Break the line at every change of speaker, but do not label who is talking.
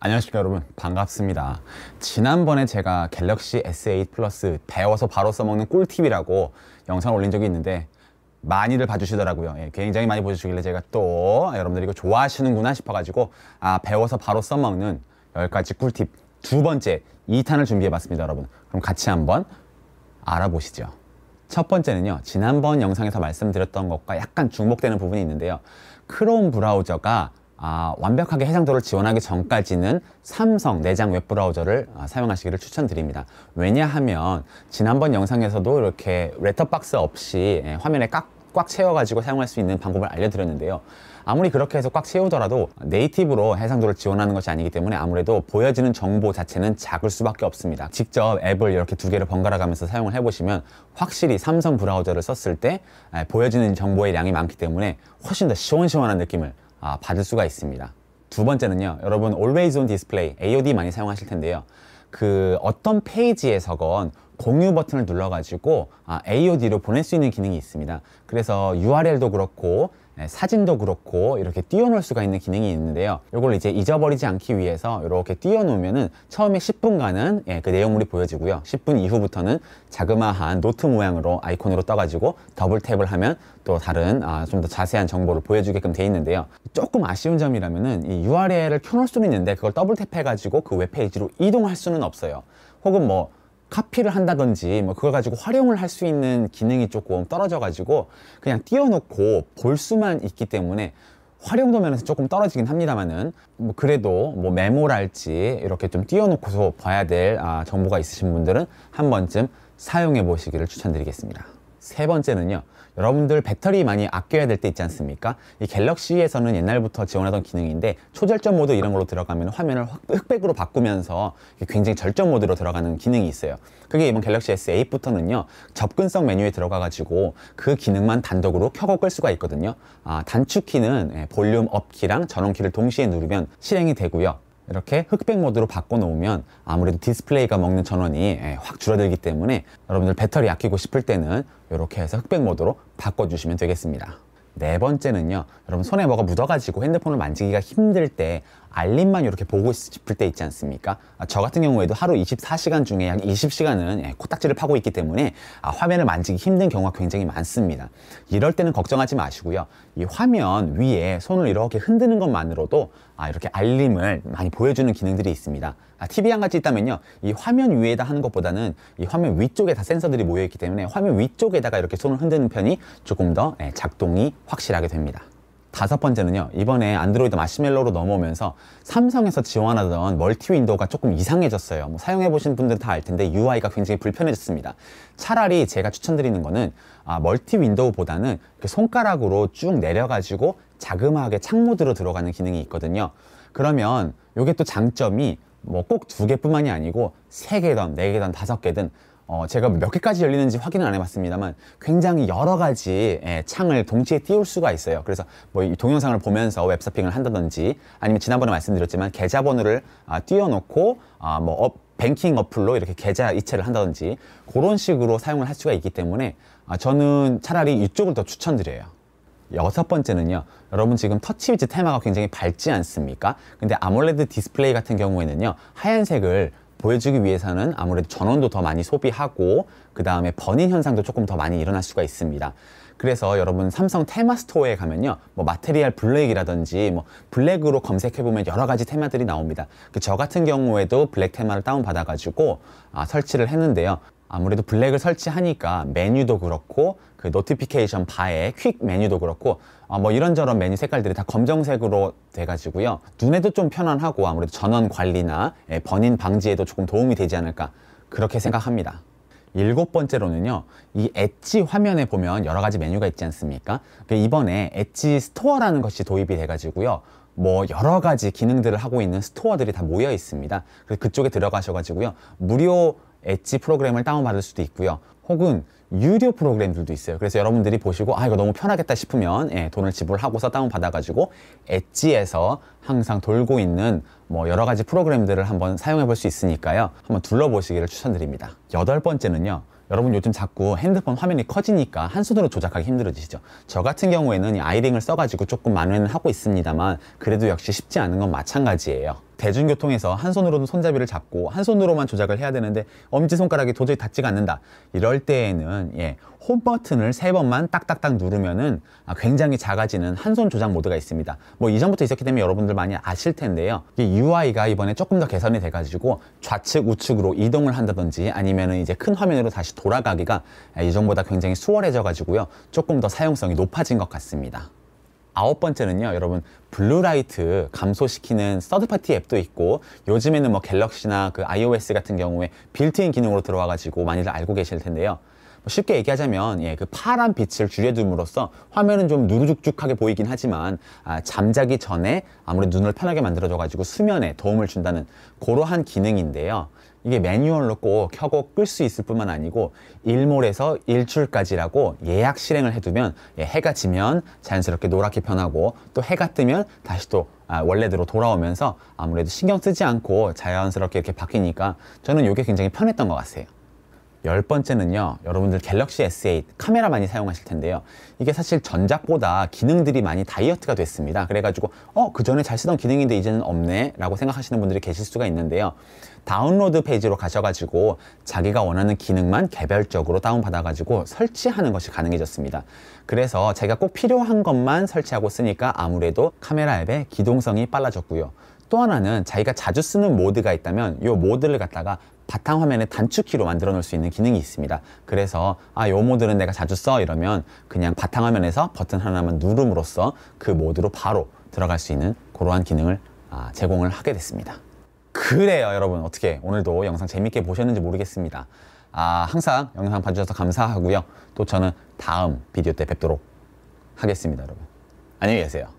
안녕하십니까 여러분 반갑습니다 지난번에 제가 갤럭시 S8 플러스 배워서 바로 써먹는 꿀팁이라고 영상 올린 적이 있는데 많이들 봐주시더라고요 예, 굉장히 많이 보여주길래 제가 또 여러분들이 이거 좋아하시는구나 싶어가지고 아 배워서 바로 써먹는 10가지 꿀팁 두 번째 2탄을 준비해봤습니다 여러분 그럼 같이 한번 알아보시죠 첫 번째는요 지난번 영상에서 말씀드렸던 것과 약간 중복되는 부분이 있는데요 크롬 브라우저가 아, 완벽하게 해상도를 지원하기 전까지는 삼성 내장 웹브라우저를 아, 사용하시기를 추천드립니다. 왜냐하면 지난번 영상에서도 이렇게 레터박스 없이 예, 화면에 깍, 꽉 채워가지고 사용할 수 있는 방법을 알려드렸는데요. 아무리 그렇게 해서 꽉 채우더라도 네이티브로 해상도를 지원하는 것이 아니기 때문에 아무래도 보여지는 정보 자체는 작을 수밖에 없습니다. 직접 앱을 이렇게 두 개를 번갈아 가면서 사용을 해보시면 확실히 삼성 브라우저를 썼을 때 아, 보여지는 정보의 양이 많기 때문에 훨씬 더 시원시원한 느낌을 아, 받을 수가 있습니다 두 번째는요 여러분 Always On Display AOD 많이 사용하실 텐데요 그 어떤 페이지에서건 공유 버튼을 눌러가지고 아, AOD로 보낼 수 있는 기능이 있습니다 그래서 URL도 그렇고 네, 사진도 그렇고 이렇게 띄워놓을 수가 있는 기능이 있는데요 이걸 이제 잊어버리지 않기 위해서 이렇게 띄워놓으면은 처음에 10분간은 예, 그 내용물이 보여지고요 10분 이후부터는 자그마한 노트 모양으로 아이콘으로 떠가지고 더블 탭을 하면 또 다른 아, 좀 더 자세한 정보를 보여주게끔 돼 있는데요 조금 아쉬운 점이라면은 이 URL을 켜놓을 수는 있는데 그걸 더블 탭해가지고 그 웹페이지로 이동할 수는 없어요 혹은 뭐 카피를 한다든지 뭐 그걸 가지고 활용을 할 수 있는 기능이 조금 떨어져 가지고 그냥 띄워놓고 볼 수만 있기 때문에 활용도 면에서 조금 떨어지긴 합니다만은 뭐 그래도 뭐 메모랄지 이렇게 좀 띄워놓고서 봐야 될 아, 정보가 있으신 분들은 한 번쯤 사용해 보시기를 추천드리겠습니다. 세 번째는요. 여러분들 배터리 많이 아껴야 될 때 있지 않습니까? 이 갤럭시에서는 옛날부터 지원하던 기능인데 초절전 모드 이런 걸로 들어가면 화면을 흑백으로 바꾸면서 굉장히 절전 모드로 들어가는 기능이 있어요. 그게 이번 갤럭시 S8부터는요. 접근성 메뉴에 들어가가지고 그 기능만 단독으로 켜고 끌 수가 있거든요. 아, 단축키는 예, 볼륨 업키랑 전원키를 동시에 누르면 실행이 되고요. 이렇게 흑백 모드로 바꿔놓으면 아무래도 디스플레이가 먹는 전원이 예, 확 줄어들기 때문에 여러분들 배터리 아끼고 싶을 때는 이렇게 해서 흑백 모드로 바꿔주시면 되겠습니다. 네 번째는요 여러분 손에 뭐가 묻어가지고 핸드폰을 만지기가 힘들 때 알림만 이렇게 보고 싶을 때 있지 않습니까? 아, 저 같은 경우에도 하루 24시간 중에 약 20시간은 예, 코딱지를 파고 있기 때문에 아, 화면을 만지기 힘든 경우가 굉장히 많습니다. 이럴 때는 걱정하지 마시고요. 이 화면 위에 손을 이렇게 흔드는 것만으로도 아, 이렇게 알림을 많이 보여주는 기능들이 있습니다. TV 한 가지 있다면요. 이 화면 위에다 하는 것보다는 이 화면 위쪽에 다 센서들이 모여있기 때문에 화면 위쪽에다가 이렇게 손을 흔드는 편이 조금 더 예, 작동이 확실하게 됩니다. 다섯 번째는요. 이번에 안드로이드 마시멜로로 넘어오면서 삼성에서 지원하던 멀티 윈도우가 조금 이상해졌어요. 뭐 사용해보신 분들다 알 텐데 UI가 굉장히 불편해졌습니다. 차라리 제가 추천드리는 거는 아, 멀티 윈도우보다는 손가락으로 쭉 내려가지고 자그마하게 창모드로 들어가는 기능이 있거든요. 그러면 이게 또 장점이 뭐 꼭 두 개뿐만이 아니고 세 개든 네 개든 다섯 개든 어, 제가 뭐 몇 개까지 열리는지 확인은 안 해봤습니다만 굉장히 여러 가지 예, 창을 동시에 띄울 수가 있어요. 그래서 뭐 동영상을 보면서 웹서핑을 한다든지 아니면 지난번에 말씀드렸지만 계좌번호를 아, 띄워놓고 아, 뭐 업, 뱅킹 어플로 이렇게 계좌 이체를 한다든지 그런 식으로 사용을 할 수가 있기 때문에 아, 저는 차라리 이쪽을 더 추천드려요. 여섯 번째는요 여러분 지금 터치위즈 테마가 굉장히 밝지 않습니까 근데 아몰레드 디스플레이 같은 경우에는요 하얀색을 보여주기 위해서는 아무래도 전원도 더 많이 소비하고 그 다음에 버닝 현상도 조금 더 많이 일어날 수가 있습니다. 그래서 여러분 삼성 테마 스토어에 가면요. 뭐 마테리얼 블랙이라든지 뭐 블랙으로 검색해보면 여러 가지 테마들이 나옵니다. 그 저 같은 경우에도 블랙 테마를 다운받아가지고 아, 설치를 했는데요. 아무래도 블랙을 설치하니까 메뉴도 그렇고 그 노티피케이션 바에 퀵 메뉴도 그렇고 어, 뭐 이런저런 메뉴 색깔들이 다 검정색으로 돼가지고요 눈에도 좀 편안하고 아무래도 전원 관리나 예, 번인 방지에도 조금 도움이 되지 않을까 그렇게 생각합니다 일곱 번째로는요 이 엣지 화면에 보면 여러 가지 메뉴가 있지 않습니까 그 이번에 엣지 스토어라는 것이 도입이 돼가지고요 뭐 여러 가지 기능들을 하고 있는 스토어들이 다 모여 있습니다 그쪽에 들어가셔가지고요 무료 엣지 프로그램을 다운받을 수도 있고요. 혹은 유료 프로그램들도 있어요. 그래서 여러분들이 보시고 아 이거 너무 편하겠다 싶으면 예, 돈을 지불하고서 다운받아가지고 엣지에서 항상 돌고 있는 뭐 여러 가지 프로그램들을 한번 사용해 볼 수 있으니까요. 한번 둘러보시기를 추천드립니다. 여덟 번째는요. 여러분 요즘 자꾸 핸드폰 화면이 커지니까 한 손으로 조작하기 힘들어지시죠 저 같은 경우에는 아이링을 써가지고 조금 만회는 하고 있습니다만 그래도 역시 쉽지 않은 건 마찬가지예요 대중교통에서 한 손으로는 손잡이를 잡고 한 손으로만 조작을 해야 되는데 엄지손가락이 도저히 닿지가 않는다. 이럴 때에는 예, 홈 버튼을 세 번만 딱딱딱 누르면은 아, 굉장히 작아지는 한 손 조작 모드가 있습니다. 뭐 이전부터 있었기 때문에 여러분들 많이 아실 텐데요. UI가 이번에 조금 더 개선이 돼가지고 좌측 우측으로 이동을 한다든지 아니면은 이제 큰 화면으로 다시 돌아가기가 아, 이전보다 굉장히 수월해져가지고요. 조금 더 사용성이 높아진 것 같습니다. 아홉 번째는요, 여러분 블루라이트 감소시키는 서드파티 앱도 있고 요즘에는 뭐 갤럭시나 그 iOS 같은 경우에 빌트인 기능으로 들어와가지고 많이들 알고 계실 텐데요. 뭐 쉽게 얘기하자면 예, 그 파란 빛을 줄여둠으로써 화면은 좀 누르죽죽하게 보이긴 하지만 아, 잠자기 전에 아무래도 눈을 편하게 만들어줘가지고 수면에 도움을 준다는 고러한 기능인데요. 이게 매뉴얼로 꼭 켜고 끌 수 있을 뿐만 아니고 일몰에서 일출까지라고 예약 실행을 해두면 예, 해가 지면 자연스럽게 노랗게 변하고 또 해가 뜨면 다시 또 아, 원래대로 돌아오면서 아무래도 신경 쓰지 않고 자연스럽게 이렇게 바뀌니까 저는 이게 굉장히 편했던 것 같아요. 열 번째는요 여러분들 갤럭시 S8 카메라 많이 사용하실 텐데요 이게 사실 전작보다 기능들이 많이 다이어트가 됐습니다 그래가지고 어 그전에 잘 쓰던 기능인데 이제는 없네 라고 생각하시는 분들이 계실 수가 있는데요 다운로드 페이지로 가셔가지고 자기가 원하는 기능만 개별적으로 다운받아가지고 설치하는 것이 가능해졌습니다 그래서 제가 꼭 필요한 것만 설치하고 쓰니까 아무래도 카메라 앱의 기동성이 빨라졌고요 또 하나는 자기가 자주 쓰는 모드가 있다면 이 모드를 갖다가 바탕화면에 단축키로 만들어 놓을 수 있는 기능이 있습니다. 그래서 아, 요 모드는 내가 자주 써 이러면 그냥 바탕화면에서 버튼 하나만 누름으로써 그 모드로 바로 들어갈 수 있는 그러한 기능을 아, 제공을 하게 됐습니다. 그래요 여러분 어떻게 오늘도 영상 재밌게 보셨는지 모르겠습니다. 아, 항상 영상 봐주셔서 감사하고요. 또 저는 다음 비디오 때 뵙도록 하겠습니다 여러분. 안녕히 계세요.